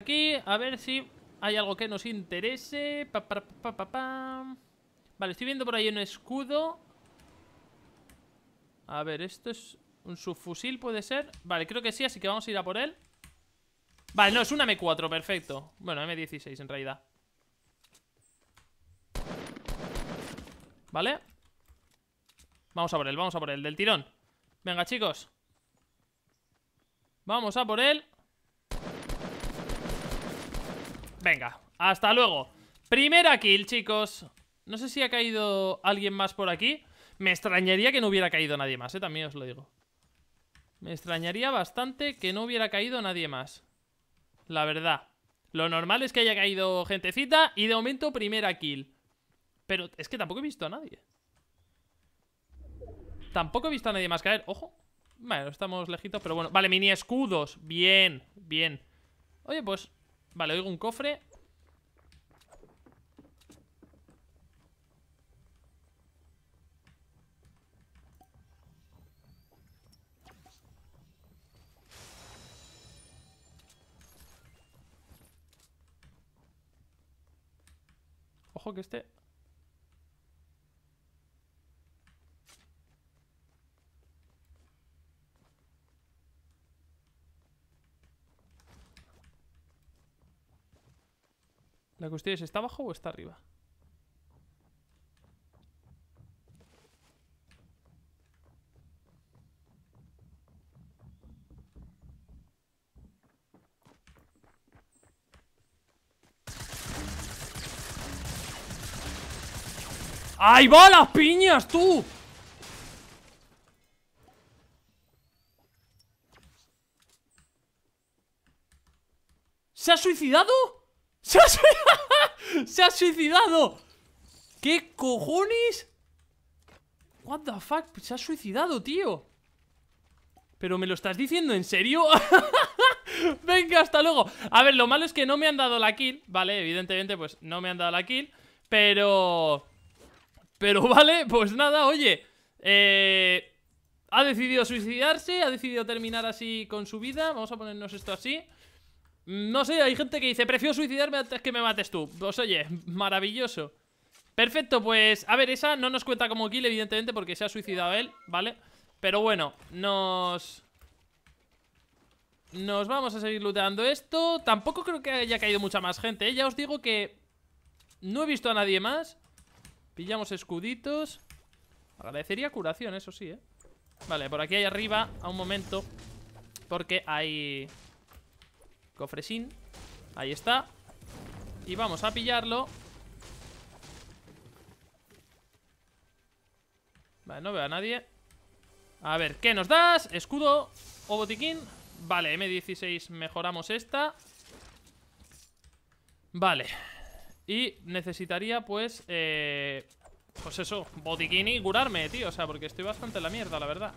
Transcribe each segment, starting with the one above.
Aquí, a ver si hay algo que nos interese. vale, estoy viendo por ahí un escudo. A ver, esto es un subfusil, puede ser. Vale, creo que sí, así que vamos a ir a por él. Vale, no, es una M4, perfecto. Bueno, M16 en realidad. Vale. Vamos a por él, vamos a por él, del tirón. Venga, chicos. Vamos a por él. Venga, hasta luego Primera kill, chicos No sé si ha caído alguien más por aquí Me extrañaría que no hubiera caído nadie más, eh También os lo digo Me extrañaría bastante que no hubiera caído nadie más La verdad Lo normal es que haya caído gentecita Y de momento primera kill Pero es que tampoco he visto a nadie Tampoco he visto a nadie más caer, ojo Bueno, estamos lejitos, pero bueno Vale, mini escudos, bien, bien Oye, pues Vale, oigo un cofre Ojo que este La cuestión es, ¿está abajo o está arriba? ¡Ahí va las piñas, tú! ¿Se ha suicidado? ¡Se ha, suicidado! ¿Qué cojones? What the fuck? Pues se ha suicidado, tío ¿Pero me lo estás diciendo en serio? Venga, hasta luego A ver, lo malo es que no me han dado la kill Vale, evidentemente pues no me han dado la kill Pero... Pero vale, pues nada, oye eh... Ha decidido suicidarse Ha decidido terminar así con su vida Vamos a ponernos esto así Mm, no sé, hay gente que dice, prefiero suicidarme antes que me mates tú. Pues oye, maravilloso. Perfecto, pues... A ver, esa no nos cuenta como kill, evidentemente, porque se ha suicidado él, ¿vale? Pero bueno, nos... Nos vamos a seguir looteando esto. Tampoco creo que haya caído mucha más gente, ¿eh? Ya os digo que... No he visto a nadie más. Pillamos escuditos. Agradecería curación, eso sí, ¿eh? Vale, por aquí hay arriba, a un momento. Porque hay... Cofresín Ahí está Y vamos a pillarlo Vale, no veo a nadie A ver, ¿qué nos das? Escudo o botiquín Vale, M16 mejoramos esta Vale Y necesitaría pues eh, Pues eso, botiquín y curarme, tío O sea, porque estoy bastante en la mierda, la verdad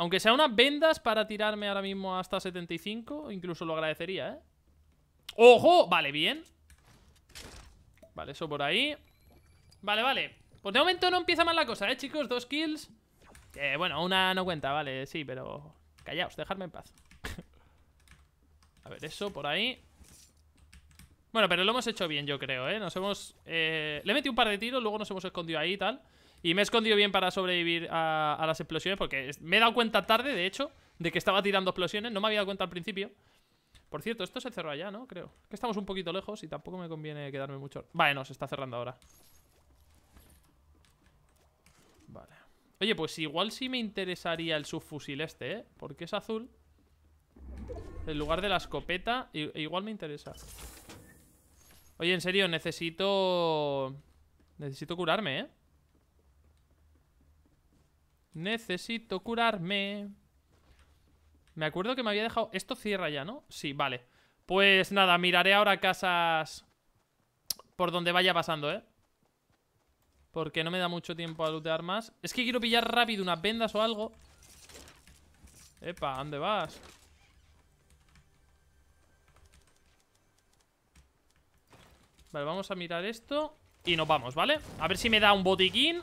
aunque sea unas vendas para tirarme ahora mismo hasta 75, incluso lo agradecería, ¿eh? ¡Ojo! Vale, bien. Vale, eso por ahí. Vale, vale. Pues de momento no empieza mal la cosa, ¿eh, chicos? Dos kills. bueno, una no cuenta, vale, sí, pero... Callaos, dejadme en paz. A ver, eso por ahí. Bueno, pero lo hemos hecho bien, yo creo, ¿eh? Nos hemos... Eh, le he un par de tiros, luego nos hemos escondido ahí y tal. Y me he escondido bien para sobrevivir a, las explosiones, porque me he dado cuenta tarde, de hecho, de que estaba tirando explosiones. No me había dado cuenta al principio. Por cierto, esto se cerró allá, ¿no? Creo. Que estamos un poquito lejos y tampoco me conviene quedarme mucho. Vale, no, se está cerrando ahora. Vale. Oye, pues igual sí me interesaría el subfusil este, ¿eh? Porque es azul. En lugar de la escopeta, igual me interesa. Oye, en serio, necesito... Necesito curarme, ¿eh? Necesito curarme. Me acuerdo que me había dejado... Esto cierra ya, ¿no? Sí, vale. Pues nada, miraré ahora casas por donde vaya pasando, ¿eh? Porque no me da mucho tiempo a lootear más. Es que quiero pillar rápido unas vendas o algo. Epa, ¿dónde vas? Vale, vamos a mirar esto Y nos vamos, ¿vale? A ver si me da un botiquín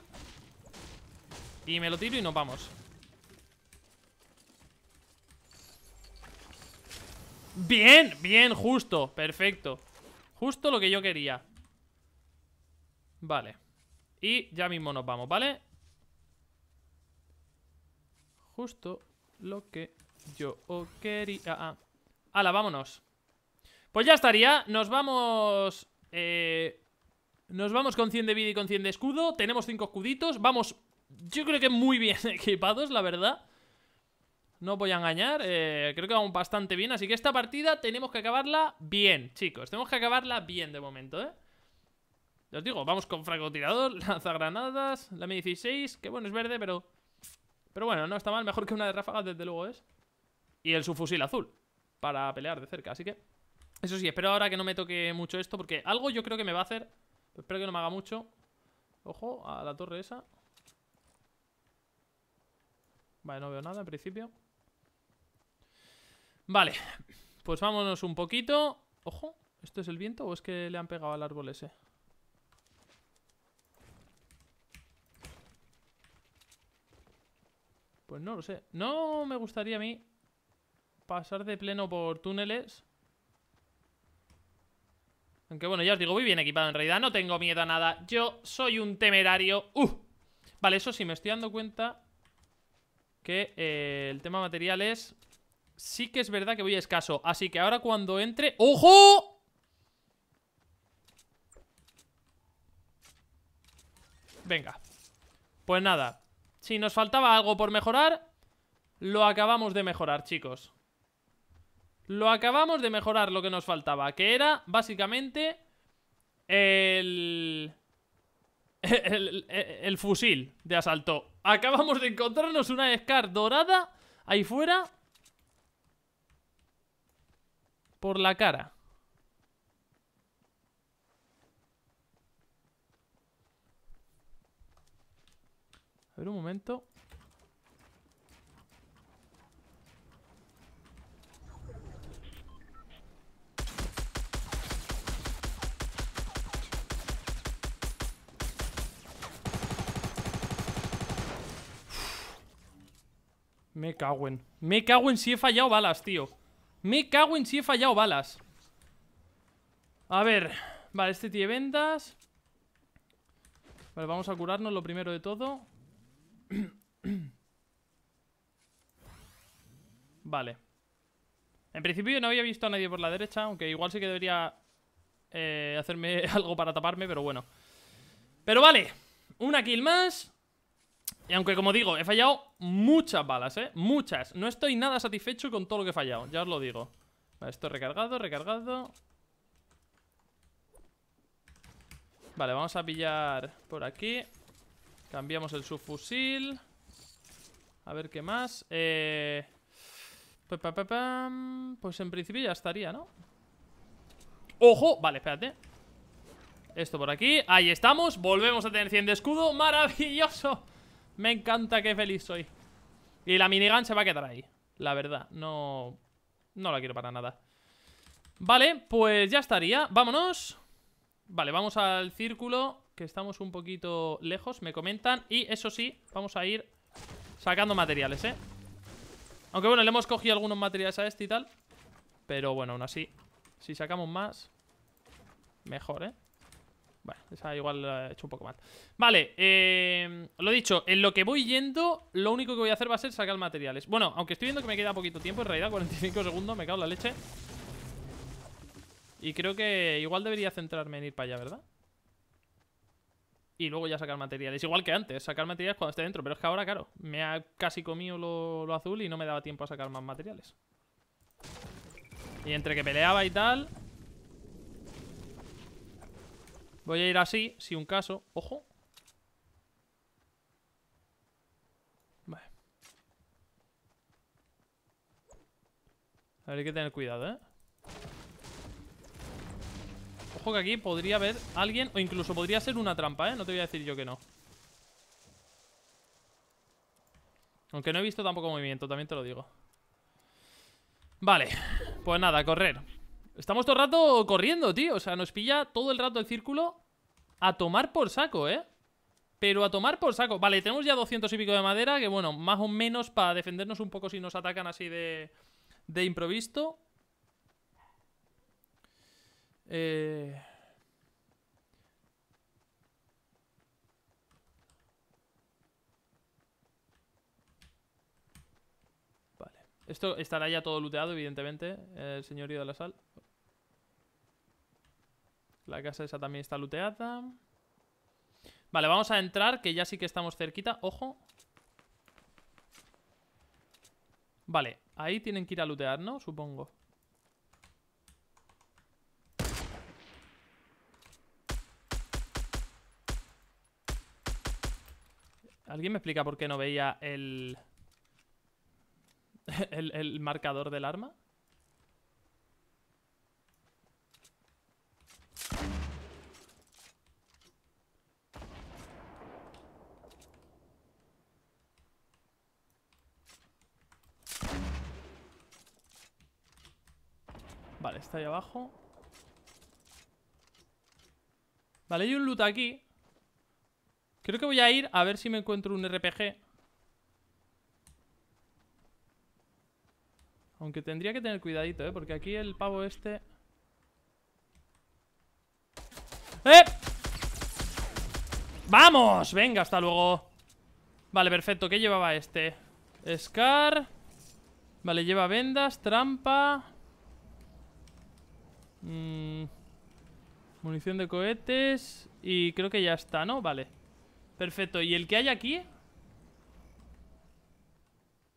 y me lo tiro y nos vamos Bien, bien, justo Perfecto Justo lo que yo quería Vale Y ya mismo nos vamos, ¿vale? Justo lo que yo quería ¡Hala! Ah, ah. vámonos Pues ya estaría Nos vamos... Eh... Nos vamos con 100 de vida y con 100 de escudo Tenemos 5 escuditos Vamos yo creo que muy bien equipados, la verdad. No voy a engañar, eh, creo que vamos bastante bien. Así que esta partida tenemos que acabarla bien, chicos. Tenemos que acabarla bien de momento, ¿eh? Os digo, vamos con francotirador, lanzagranadas, la M16, que bueno, es verde, pero... Pero bueno, no está mal, mejor que una de ráfagas, desde luego es. Y el subfusil azul, para pelear de cerca, así que... Eso sí, espero ahora que no me toque mucho esto, porque algo yo creo que me va a hacer... Espero que no me haga mucho. Ojo, a la torre esa. Vale, no veo nada en principio. Vale, pues vámonos un poquito. Ojo, ¿esto es el viento o es que le han pegado al árbol ese? Pues no lo sé. No me gustaría a mí pasar de pleno por túneles. Aunque bueno, ya os digo, voy bien equipado en realidad. No tengo miedo a nada. Yo soy un temerario. Uh, vale, eso sí, me estoy dando cuenta que eh, el tema material es... sí que es verdad que voy escaso. Así que ahora cuando entre... ¡Ojo! Venga. Pues nada. Si nos faltaba algo por mejorar, lo acabamos de mejorar, chicos. Lo acabamos de mejorar lo que nos faltaba, que era básicamente el... el, fusil de asalto. Acabamos de encontrarnos una Scar dorada ahí fuera. Por la cara. A ver un momento. Me cago en. Me cago en si he fallado balas, tío. Me cago en si he fallado balas. A ver. Vale, este tiene vendas. Vale, vamos a curarnos lo primero de todo. vale. En principio yo no había visto a nadie por la derecha, aunque igual sí que debería eh, hacerme algo para taparme, pero bueno. Pero vale, una kill más. Y aunque, como digo, he fallado muchas balas, ¿eh? Muchas. No estoy nada satisfecho con todo lo que he fallado, ya os lo digo. Vale, esto recargado, recargado. Vale, vamos a pillar por aquí. Cambiamos el subfusil. A ver qué más. Eh... Pues en principio ya estaría, ¿no? ¡Ojo! Vale, espérate. Esto por aquí. Ahí estamos. Volvemos a tener 100 de escudo. ¡Maravilloso! Me encanta, que feliz soy. Y la minigun se va a quedar ahí. La verdad, no... No la quiero para nada. Vale, pues ya estaría. Vámonos. Vale, vamos al círculo, que estamos un poquito lejos, me comentan. Y eso sí, vamos a ir sacando materiales, ¿eh? Aunque bueno, le hemos cogido algunos materiales a este y tal. Pero bueno, aún así, si sacamos más, mejor, ¿eh? Bueno, esa igual he hecho un poco mal. Vale, eh, lo dicho, en lo que voy yendo, lo único que voy a hacer va a ser sacar materiales. Bueno, aunque estoy viendo que me queda poquito tiempo, en realidad 45 segundos, me cago en la leche. Y creo que igual debería centrarme en ir para allá, ¿verdad? Y luego ya sacar materiales. Igual que antes, sacar materiales cuando esté dentro. Pero es que ahora, claro, me ha casi comido lo, lo azul y no me daba tiempo a sacar más materiales. Y entre que peleaba y tal, Voy a ir así, si un caso. Ojo. Vale. A ver, hay que tener cuidado, ¿eh? Ojo que aquí podría haber alguien O incluso podría ser una trampa, ¿eh? No te voy a decir yo que no Aunque no he visto tampoco movimiento También te lo digo Vale Pues nada, correr Estamos todo el rato corriendo, tío. O sea, nos pilla todo el rato el círculo a tomar por saco, ¿eh? Pero a tomar por saco. Vale, tenemos ya 200 y pico de madera, que bueno, más o menos para defendernos un poco si nos atacan así de, de improviso. Eh, vale. Esto estará ya todo looteado, evidentemente, el señorío de la sal. La casa esa también está looteada. Vale, vamos a entrar, que ya sí que estamos cerquita. Ojo. Vale, ahí tienen que ir a lootear, ¿no? Supongo. ¿Alguien me explica por qué no veía el... el, el marcador del arma? Vale, está ahí abajo. Vale, hay un loot aquí. Creo que voy a ir a ver si me encuentro un RPG. Aunque tendría que tener cuidadito, ¿eh? Porque aquí el pavo este... ¡Eh! ¡Vamos! Venga, hasta luego. Vale, perfecto. ¿Qué llevaba este? Scar. Vale, lleva vendas, trampa... Mmm munición de cohetes. Y creo que ya está, ¿no? Vale. Perfecto. ¿Y el que hay aquí?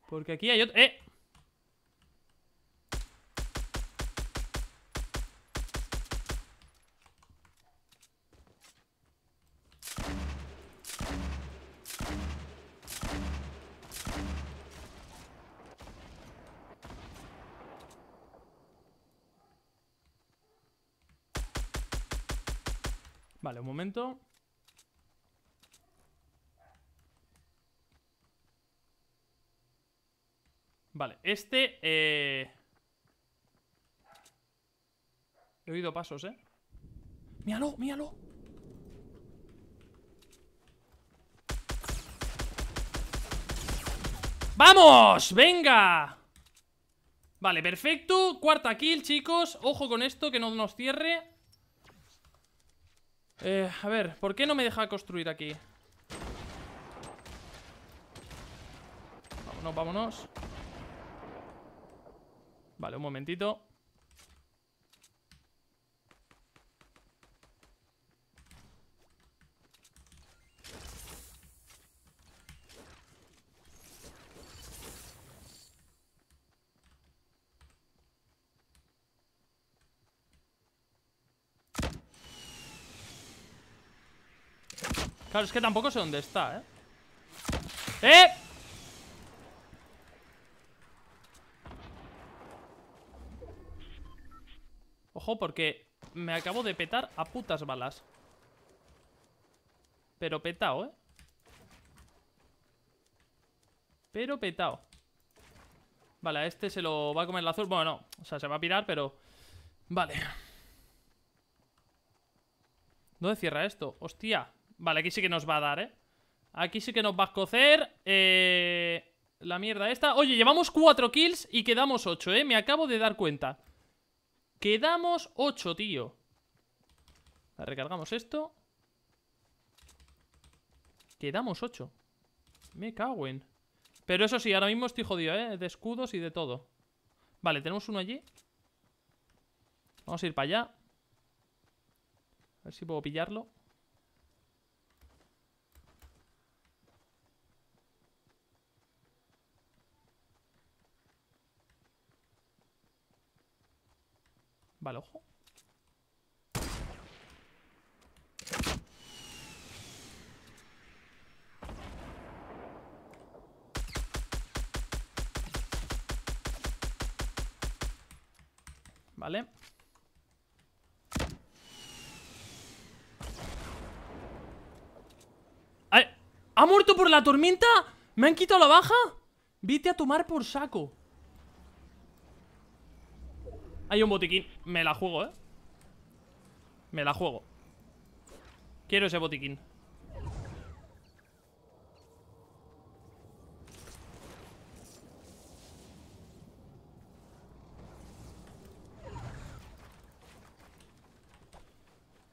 Porque aquí hay otro... ¡Eh! Vale, este... Eh, he oído pasos, ¿eh? ¡Míralo, míralo! ¡Vamos! ¡Venga! Vale, perfecto. Cuarta kill, chicos. Ojo con esto, que no nos cierre. Eh, a ver, ¿por qué no me deja construir aquí? Vámonos, vámonos. Vale, un momentito. Claro, es que tampoco sé dónde está, ¿eh? ¡Eh! Ojo, porque me acabo de petar a putas balas. Pero petao, ¿eh? Pero petao. Vale, a este se lo va a comer el azul. Bueno, O sea, se va a pirar, pero... Vale. ¿Dónde cierra esto? ¡Hostia! Vale, aquí sí que nos va a dar, ¿eh? Aquí sí que nos va a cocer eh, La mierda esta. Oye, llevamos 4 kills y quedamos 8, ¿eh? Me acabo de dar cuenta. Quedamos 8, tío. recargamos esto. Quedamos 8. Me cago en. Pero eso sí, ahora mismo estoy jodido, ¿eh? De escudos y de todo. Vale, tenemos uno allí. Vamos a ir para allá. A ver si puedo pillarlo. Vale, ojo. Vale. ¿Ha muerto por la tormenta? ¿Me han quitado la baja? Vite a tomar por saco. Hay un botiquín. Me la juego, ¿eh? Me la juego. Quiero ese botiquín.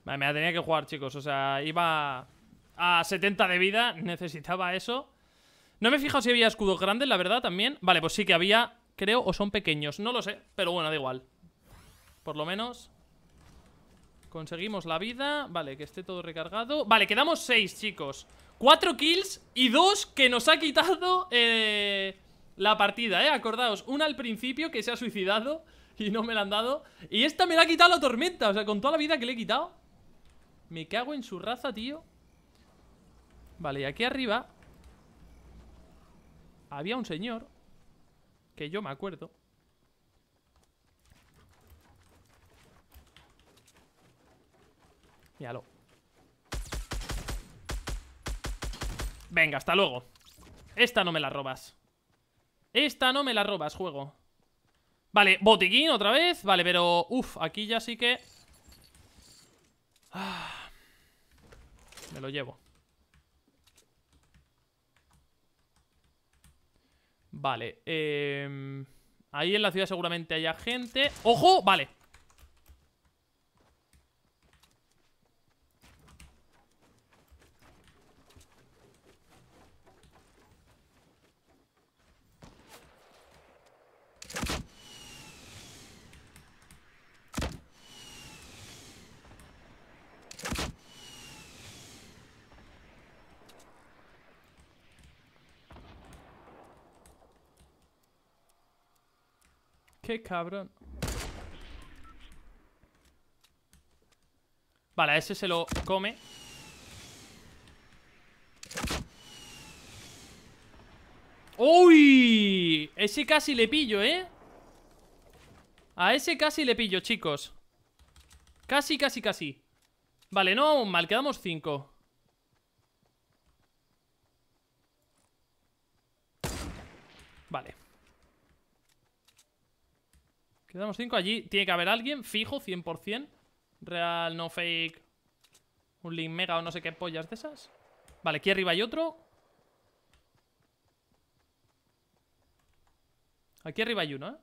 Vale, me la tenía que jugar, chicos. O sea, iba a 70 de vida. Necesitaba eso. No me he fijado si había escudos grandes, la verdad, también. Vale, pues sí que había, creo, o son pequeños. No lo sé, pero bueno, da igual. Por lo menos Conseguimos la vida Vale, que esté todo recargado Vale, quedamos seis, chicos Cuatro kills y dos que nos ha quitado eh, la partida, ¿eh? Acordaos, una al principio que se ha suicidado y no me la han dado Y esta me la ha quitado la tormenta, o sea, con toda la vida que le he quitado Me cago en su raza, tío Vale, y aquí arriba Había un señor Que yo me acuerdo Míralo. Venga, hasta luego. Esta no me la robas. Esta no me la robas, juego. Vale, botiquín otra vez. Vale, pero... Uf, aquí ya sí que... Ah. me lo llevo. Vale, em, Ahí en la ciudad seguramente haya gente ¡Ojo! Vale Qué cabrón. Vale, a ese se lo come. ¡Uy! Ese casi le pillo, ¿eh? A ese casi le pillo, chicos Casi, casi, casi Vale, no mal, quedamos 5 Quedamos 5 allí. Tiene que haber alguien fijo, 100%. Real, no fake. Un link mega o no sé qué pollas de esas. Vale, aquí arriba hay otro. Aquí arriba hay uno, ¿eh?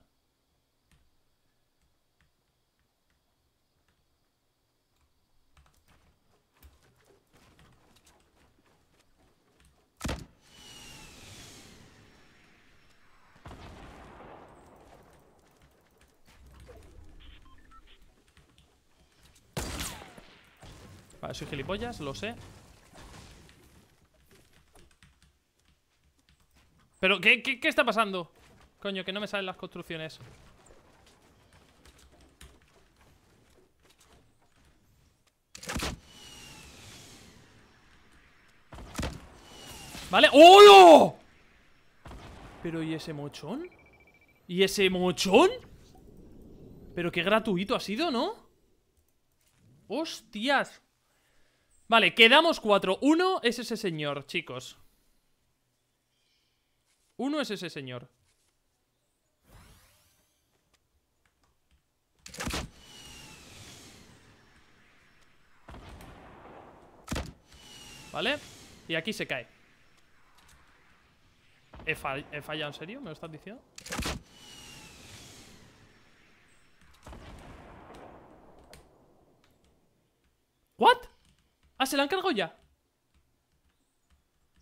soy gilipollas, lo sé. ¿Pero qué, está pasando? Coño, que no me salen las construcciones. ¿Vale? no! ¿Pero y ese mochón? ¿Y ese mochón? Pero qué gratuito ha sido, ¿no? ¡Hostias! Vale, quedamos cuatro. Uno es ese señor, chicos. Uno es ese señor. ¿Vale? Y aquí se cae. ¿He, ¿He fallado en serio? ¿Me lo estás diciendo? ¿se la han cargado ya?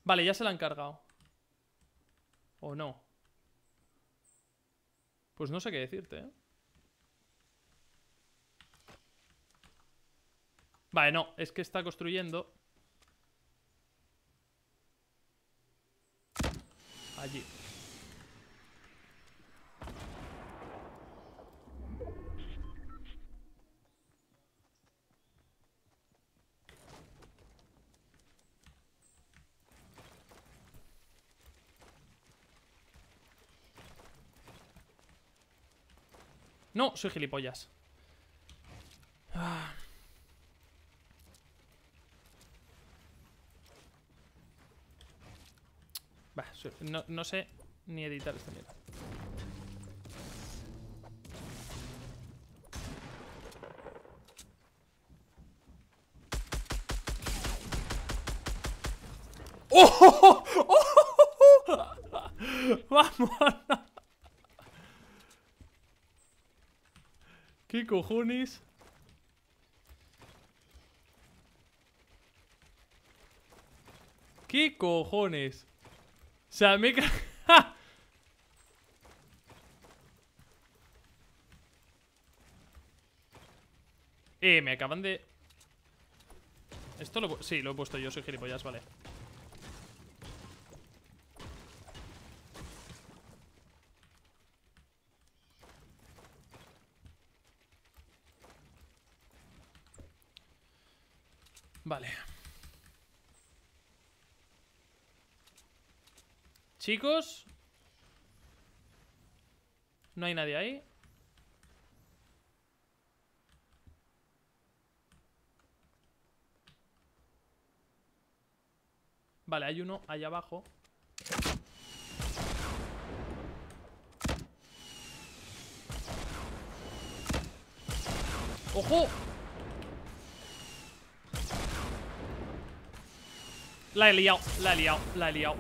Vale, ya se la han cargado. ¿O no? Pues no sé qué decirte, ¿eh? Vale, no, es que está construyendo Allí No, soy gilipollas. Ah. no, sé ni editar esta mierda. ¡Oh! ¡Oh! ¡Oh! ¡Vamos! qué cojones? ¿Qué cojones? O sea, me... eh, me acaban de... Esto lo... Sí, lo he puesto yo, soy gilipollas, vale Vale. Chicos. No hay nadie ahí. Vale, hay uno allá abajo. ¡Ojo! 赖利奥赖利奥赖利奥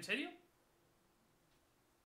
Continue.